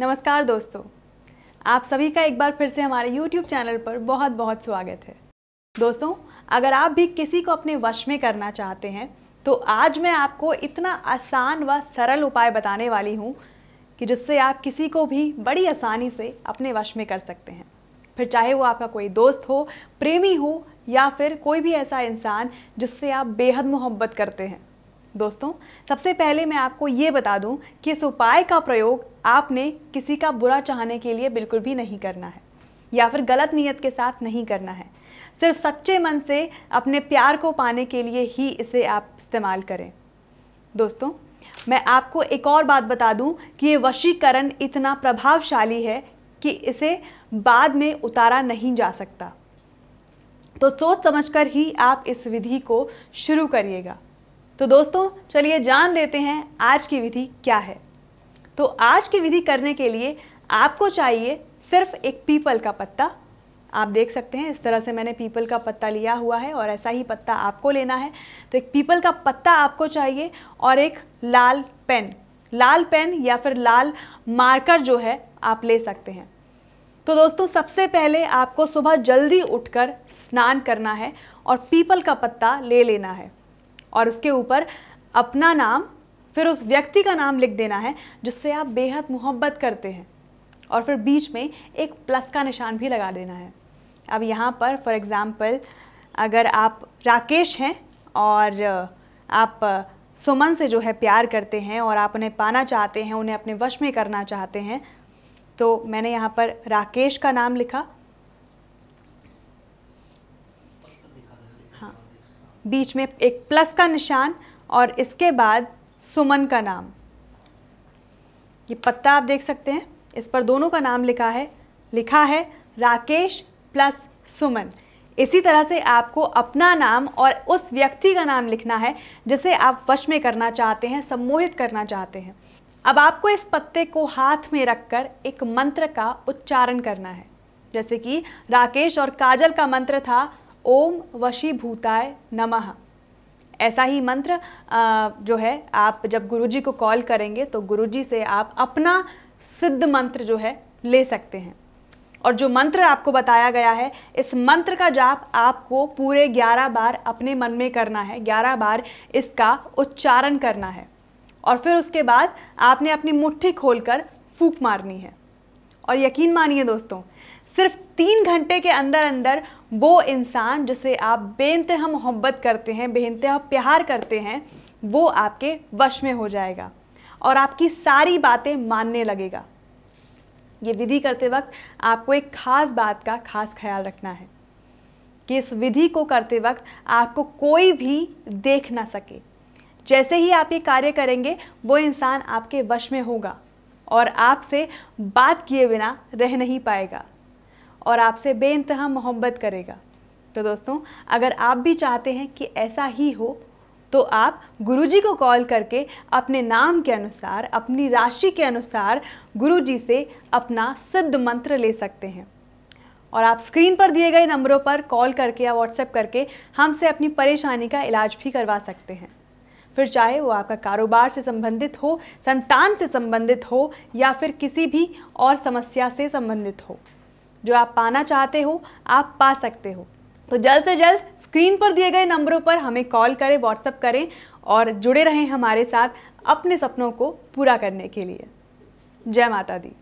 नमस्कार दोस्तों आप सभी का एक बार फिर से हमारे YouTube चैनल पर बहुत बहुत स्वागत है दोस्तों अगर आप भी किसी को अपने वश में करना चाहते हैं तो आज मैं आपको इतना आसान व सरल उपाय बताने वाली हूँ कि जिससे आप किसी को भी बड़ी आसानी से अपने वश में कर सकते हैं फिर चाहे वो आपका कोई दोस्त हो प्रेमी हो या फिर कोई भी ऐसा इंसान जिससे आप बेहद मोहब्बत करते हैं दोस्तों सबसे पहले मैं आपको ये बता दूं कि इस उपाय का प्रयोग आपने किसी का बुरा चाहने के लिए बिल्कुल भी नहीं करना है या फिर गलत नीयत के साथ नहीं करना है सिर्फ सच्चे मन से अपने प्यार को पाने के लिए ही इसे आप इस्तेमाल करें दोस्तों मैं आपको एक और बात बता दूं कि ये वशीकरण इतना प्रभावशाली है कि इसे बाद में उतारा नहीं जा सकता तो सोच समझकर ही आप इस विधि को शुरू करिएगा तो दोस्तों चलिए जान लेते हैं आज की विधि क्या है तो आज की विधि करने के लिए आपको चाहिए सिर्फ एक पीपल का पत्ता आप देख सकते हैं इस तरह से मैंने पीपल का पत्ता लिया हुआ है और ऐसा ही पत्ता आपको लेना है तो एक पीपल का पत्ता आपको चाहिए और एक लाल पेन लाल पेन या फिर लाल मार्कर जो है आप ले सकते हैं तो दोस्तों सबसे पहले आपको सुबह जल्दी उठकर स्नान करना है और पीपल का पत्ता ले लेना है और उसके ऊपर अपना नाम फिर उस व्यक्ति का नाम लिख देना है जिससे आप बेहद मोहब्बत करते हैं और फिर बीच में एक प्लस का निशान भी लगा देना है अब यहाँ पर फॉर एग्ज़ाम्पल अगर आप राकेश हैं और आप सुमन से जो है प्यार करते हैं और आप उन्हें पाना चाहते हैं उन्हें अपने वश में करना चाहते हैं तो मैंने यहाँ पर राकेश का नाम लिखा बीच में एक प्लस का निशान और इसके बाद सुमन का नाम ये पत्ता आप देख सकते हैं इस पर दोनों का नाम लिखा है लिखा है राकेश प्लस सुमन इसी तरह से आपको अपना नाम और उस व्यक्ति का नाम लिखना है जिसे आप वश में करना चाहते हैं सम्मोहित करना चाहते हैं अब आपको इस पत्ते को हाथ में रखकर एक मंत्र का उच्चारण करना है जैसे कि राकेश और काजल का मंत्र था ओम वशीभूताय नमः ऐसा ही मंत्र जो है आप जब गुरुजी को कॉल करेंगे तो गुरुजी से आप अपना सिद्ध मंत्र जो है ले सकते हैं और जो मंत्र आपको बताया गया है इस मंत्र का जाप आपको पूरे 11 बार अपने मन में करना है 11 बार इसका उच्चारण करना है और फिर उसके बाद आपने अपनी मुट्ठी खोलकर फूक मारनी है और यकीन मानिए दोस्तों सिर्फ तीन घंटे के अंदर अंदर वो इंसान जिसे आप बेनतहा मोहब्बत करते हैं बेनतहा प्यार करते हैं वो आपके वश में हो जाएगा और आपकी सारी बातें मानने लगेगा ये विधि करते वक्त आपको एक खास बात का खास ख्याल रखना है कि इस विधि को करते वक्त आपको कोई भी देख ना सके जैसे ही आप ये कार्य करेंगे वो इंसान आपके वश में होगा और आपसे बात किए बिना रह नहीं पाएगा और आपसे बेानतहा मोहब्बत करेगा तो दोस्तों अगर आप भी चाहते हैं कि ऐसा ही हो तो आप गुरुजी को कॉल करके अपने नाम के अनुसार अपनी राशि के अनुसार गुरुजी से अपना सिद्ध मंत्र ले सकते हैं और आप स्क्रीन पर दिए गए नंबरों पर कॉल करके या व्हाट्सएप करके हमसे अपनी परेशानी का इलाज भी करवा सकते हैं फिर चाहे वो आपका कारोबार से संबंधित हो संतान से संबंधित हो या फिर किसी भी और समस्या से संबंधित हो जो आप पाना चाहते हो आप पा सकते हो तो जल्द से जल्द स्क्रीन पर दिए गए नंबरों पर हमें कॉल करें व्हाट्सअप करें और जुड़े रहें हमारे साथ अपने सपनों को पूरा करने के लिए जय माता दी